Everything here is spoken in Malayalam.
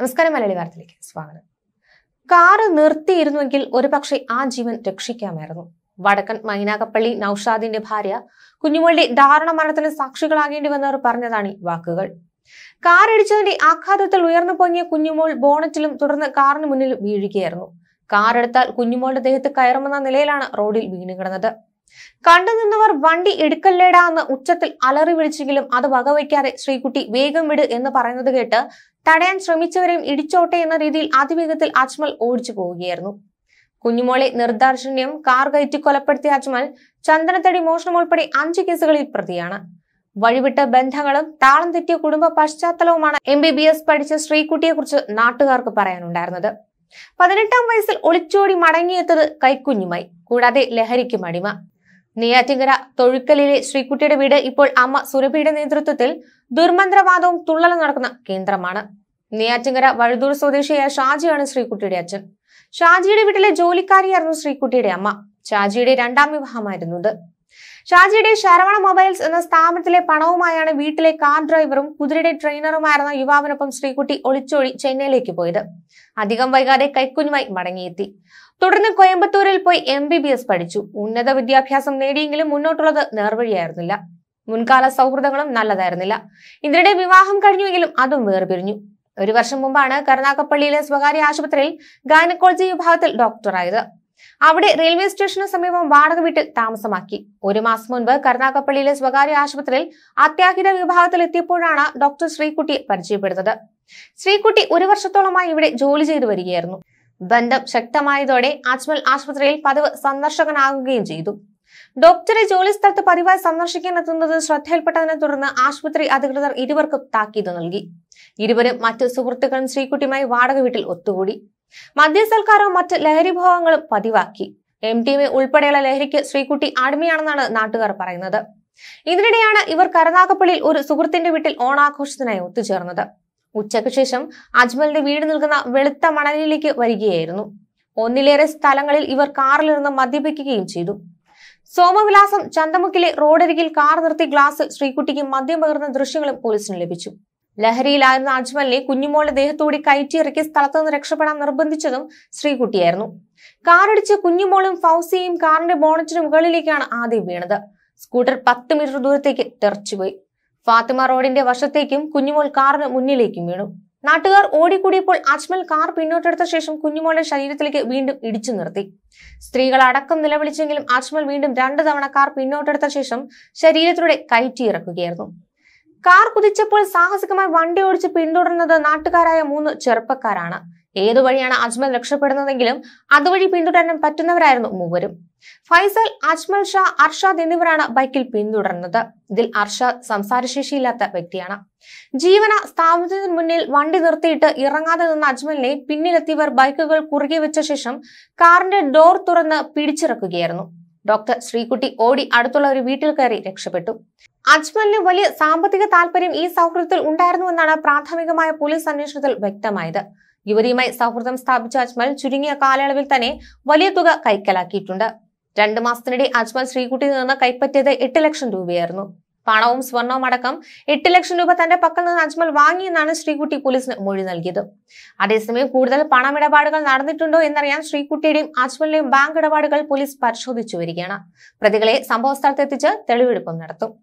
നമസ്കാരം മലയാളി വാർത്തയിലേക്ക് സ്വാഗതം കാറ് നിർത്തിയിരുന്നുവെങ്കിൽ ഒരുപക്ഷെ ആ ജീവൻ രക്ഷിക്കാമായിരുന്നു വടക്കൻ മൈനാകപ്പള്ളി നൌഷാദിന്റെ ഭാര്യ കുഞ്ഞുമോളുടെ ദാരുണ മരണത്തിന് സാക്ഷികളാകേണ്ടി വന്നവർ പറഞ്ഞതാണ് വാക്കുകൾ കാറിടിച്ചതിന്റെ ആഘാതത്തിൽ ഉയർന്നു പൊങ്ങിയ കുഞ്ഞുമോൾ ബോണറ്റിലും തുടർന്ന് കാറിന് മുന്നിൽ വീഴുകയായിരുന്നു കാറെടുത്താൽ കുഞ്ഞുമോളുടെ ദേഹത്ത് കയറുമെന്ന നിലയിലാണ് റോഡിൽ വീണുകിടന്നത് കണ്ടുനിന്നവർ വണ്ടി എടുക്കല്ലേടാ എന്ന് ഉച്ചത്തിൽ അലറി വിളിച്ചെങ്കിലും അത് വകവയ്ക്കാതെ ശ്രീകുട്ടി വേഗം വിട് എന്ന് പറയുന്നത് കേട്ട് തടയാൻ ശ്രമിച്ചവരെയും ഇടിച്ചോട്ടെ എന്ന രീതിയിൽ അതിവേഗത്തിൽ അജ്മൽ ഓടിച്ചു പോവുകയായിരുന്നു കുഞ്ഞുമോളെ നിർദാർഷിണ്യം കാർ കയറ്റി കൊലപ്പെടുത്തിയ അജ്മൽ ചന്ദനത്തടി മോഷണം ഉൾപ്പെടെ അഞ്ച് കേസുകളിൽ പ്രതിയാണ് വഴിവിട്ട ബന്ധങ്ങളും താളം തെറ്റിയ കുടുംബ പശ്ചാത്തലവുമാണ് എം ബി ബി എസ് പഠിച്ച ശ്രീകുട്ടിയെക്കുറിച്ച് നാട്ടുകാർക്ക് പറയാനുണ്ടായിരുന്നത് പതിനെട്ടാം വയസ്സിൽ ഒളിച്ചോടി മടങ്ങിയെത്തത് കൈക്കുഞ്ഞുമായി കൂടാതെ ലഹരിക്കും അടിമ നെയ്യാറ്റിങ്കര തൊഴുക്കലിലെ ശ്രീകുട്ടിയുടെ വീട് ഇപ്പോൾ അമ്മ സുരഭിയുടെ നേതൃത്വത്തിൽ ദുർമന്ത്രവാദവും തുള്ളലും നടക്കുന്ന കേന്ദ്രമാണ് നെയ്യാറ്റിങ്കര വഴുതൂർ സ്വദേശിയായ ഷാജിയാണ് ശ്രീകുട്ടിയുടെ അച്ഛൻ ഷാജിയുടെ വീട്ടിലെ ജോലിക്കാരിയായിരുന്നു ശ്രീകുട്ടിയുടെ അമ്മ ഷാജിയുടെ രണ്ടാം വിവാഹമായിരുന്നു ഷാജിയുടെ ശരവണ മൊബൈൽസ് എന്ന സ്ഥാപനത്തിലെ പണവുമായാണ് വീട്ടിലെ കാർ ഡ്രൈവറും കുതിരയുടെ ട്രെയിനറുമായിരുന്ന യുവാവിനൊപ്പം ശ്രീകുട്ടി ഒളിച്ചോടി ചെന്നൈയിലേക്ക് പോയത് അധികം വൈകാതെ കൈക്കുഞ്ഞുമായി മടങ്ങിയെത്തി തുടർന്ന് കോയമ്പത്തൂരിൽ പോയി എം പഠിച്ചു ഉന്നത വിദ്യാഭ്യാസം നേടിയെങ്കിലും മുന്നോട്ടുള്ളത് നേർവഴിയായിരുന്നില്ല മുൻകാല സൗഹൃദങ്ങളും നല്ലതായിരുന്നില്ല ഇന്ദ്രയുടെ വിവാഹം കഴിഞ്ഞുവെങ്കിലും അതും വേർപിരിഞ്ഞു ഒരു വർഷം മുമ്പാണ് കരുനാഗപ്പള്ളിയിലെ സ്വകാര്യ ആശുപത്രിയിൽ ഗൈനക്കോളജി വിഭാഗത്തിൽ ഡോക്ടറായത് അവിടെ റെയിൽവേ സ്റ്റേഷന് സമീപം വാടക വീട്ടിൽ താമസമാക്കി ഒരു മാസം മുൻപ് കരുനാഗപ്പള്ളിയിലെ സ്വകാര്യ ആശുപത്രിയിൽ അത്യാഹിത വിഭാഗത്തിൽ എത്തിയപ്പോഴാണ് ഡോക്ടർ ശ്രീകുട്ടിയെ പരിചയപ്പെടുന്നത് ശ്രീകുട്ടി ഒരു വർഷത്തോളമായി ഇവിടെ ജോലി ചെയ്തു വരികയായിരുന്നു ബന്ധം ശക്തമായതോടെ അജ്മൽ ആശുപത്രിയിൽ പതിവ് സന്ദർശകനാകുകയും ചെയ്തു ഡോക്ടറെ ജോലി സ്ഥലത്ത് പതിവായി സന്ദർശിക്കാൻ എത്തുന്നത് ശ്രദ്ധയിൽപ്പെട്ടതിനെ തുടർന്ന് ആശുപത്രി അധികൃതർ ഇരുവർക്കും താക്കീത് നൽകി ഇരുവരും മറ്റു സുഹൃത്തുക്കളും ശ്രീകുട്ടിയുമായി വാടക വീട്ടിൽ ഒത്തുകൂടി മദ്യസൽക്കാരവും മറ്റ് ലഹരിഭോഗങ്ങളും പതിവാക്കി എം ടി ഉൾപ്പെടെയുള്ള ലഹരിക്ക് ശ്രീകുട്ടി അടിമയാണെന്നാണ് നാട്ടുകാർ പറയുന്നത് ഇതിനിടെയാണ് ഇവർ കരുനാഗപ്പള്ളിയിൽ ഒരു സുഹൃത്തിന്റെ വീട്ടിൽ ഓണാഘോഷത്തിനായി ഒത്തുചേർന്നത് ഉച്ചയ്ക്ക് ശേഷം അജ്മലിന്റെ വീട് നിൽക്കുന്ന വെളുത്ത മണലിലേക്ക് വരികയായിരുന്നു ഒന്നിലേറെ സ്ഥലങ്ങളിൽ ഇവർ കാറിലിരുന്ന് മദ്യപിക്കുകയും ചെയ്തു സോമവിലാസം ചന്തമുക്കിലെ റോഡരികിൽ കാർ നിർത്തി ഗ്ലാസ് ശ്രീകുട്ടിക്ക് മദ്യം പകർന്ന ദൃശ്യങ്ങളും പോലീസിന് ലഭിച്ചു ലഹരിയിലായിരുന്ന അജ്മലിനെ കുഞ്ഞുമോളുടെ ദേഹത്തോടി കയറ്റിയിറക്കി സ്ഥലത്തുനിന്ന് രക്ഷപ്പെടാൻ നിർബന്ധിച്ചതും ശ്രീകുട്ടിയായിരുന്നു കാറിടിച്ച് കുഞ്ഞുമോളും ഫൗസിയും കാറിന്റെ ബോണറ്റിന് മുകളിലേക്കാണ് ആദ്യം വീണത് സ്കൂട്ടർ പത്ത് മീറ്റർ ദൂരത്തേക്ക് തെറിച്ചുപോയി ഫാത്തിമ റോഡിന്റെ വശത്തേക്കും കുഞ്ഞുമോൾ കാറിന് മുന്നിലേക്കും വീണു നാട്ടുകാർ ഓടിക്കൂടിയപ്പോൾ അജ്മൽ കാർ പിന്നോട്ടെടുത്ത ശേഷം കുഞ്ഞുമോളുടെ ശരീരത്തിലേക്ക് വീണ്ടും ഇടിച്ചു നിർത്തി സ്ത്രീകൾ അടക്കം നിലവിളിച്ചെങ്കിലും അജ്മൽ വീണ്ടും രണ്ടു തവണ കാർ പിന്നോട്ടെടുത്ത ശേഷം ശരീരത്തിലൂടെ കയറ്റിയിറക്കുകയായിരുന്നു കാർ കുതിച്ചപ്പോൾ സാഹസികമായി വണ്ടി ഓടിച്ച് പിന്തുടരുന്നത് നാട്ടുകാരായ മൂന്ന് ചെറുപ്പക്കാരാണ് ഏതു വഴിയാണ് അജ്മൽ രക്ഷപ്പെടുന്നതെങ്കിലും അതുവഴി പിന്തുടരാൻ പറ്റുന്നവരായിരുന്നു മൂവരും ഫൈസൽ അജ്മൽ ഷാ അർഷാദ് എന്നിവരാണ് ബൈക്കിൽ പിന്തുടർന്നത് ഇതിൽ അർഷാദ് സംസാരശേഷിയില്ലാത്ത വ്യക്തിയാണ് ജീവന സ്ഥാപനത്തിന് മുന്നിൽ വണ്ടി നിർത്തിയിട്ട് ഇറങ്ങാതെ നിന്ന അജ്മലിനെ പിന്നിലെത്തിയവർ ബൈക്കുകൾ കുറുകെ വെച്ച ശേഷം കാറിന്റെ ഡോർ തുറന്ന് പിടിച്ചിറക്കുകയായിരുന്നു ഡോക്ടർ ശ്രീകുട്ടി ഓടി അടുത്തുള്ള ഒരു വീട്ടിൽ കയറി രക്ഷപ്പെട്ടു അജ്മലിന് വലിയ സാമ്പത്തിക താല്പര്യം ഈ സൗഹൃദത്തിൽ ഉണ്ടായിരുന്നുവെന്നാണ് പ്രാഥമികമായ പോലീസ് അന്വേഷണത്തിൽ വ്യക്തമായത് യുവതിയുമായി സൗഹൃദം സ്ഥാപിച്ച അജ്മൽ ചുരുങ്ങിയ കാലയളവിൽ തന്നെ വലിയ തുക കൈക്കലാക്കിയിട്ടുണ്ട് രണ്ടു മാസത്തിനിടെ അജ്മൽ ശ്രീകുട്ടിയിൽ നിന്ന് കൈപ്പറ്റിയത് എട്ട് ലക്ഷം രൂപയായിരുന്നു പണവും സ്വർണവും അടക്കം എട്ട് ലക്ഷം രൂപ തന്റെ പക്കൽ നിന്ന് അജ്മൽ വാങ്ങിയെന്നാണ് ശ്രീകുട്ടി പോലീസിന് മൊഴി നൽകിയത് അതേസമയം കൂടുതൽ പണമിടപാടുകൾ നടന്നിട്ടുണ്ടോ എന്നറിയാൻ ശ്രീകുട്ടിയുടെയും അജ്മലിന്റെയും ബാങ്ക് ഇടപാടുകൾ പോലീസ് പരിശോധിച്ചു വരികയാണ് പ്രതികളെ സംഭവ സ്ഥലത്തെത്തിച്ച് തെളിവെടുപ്പും നടത്തും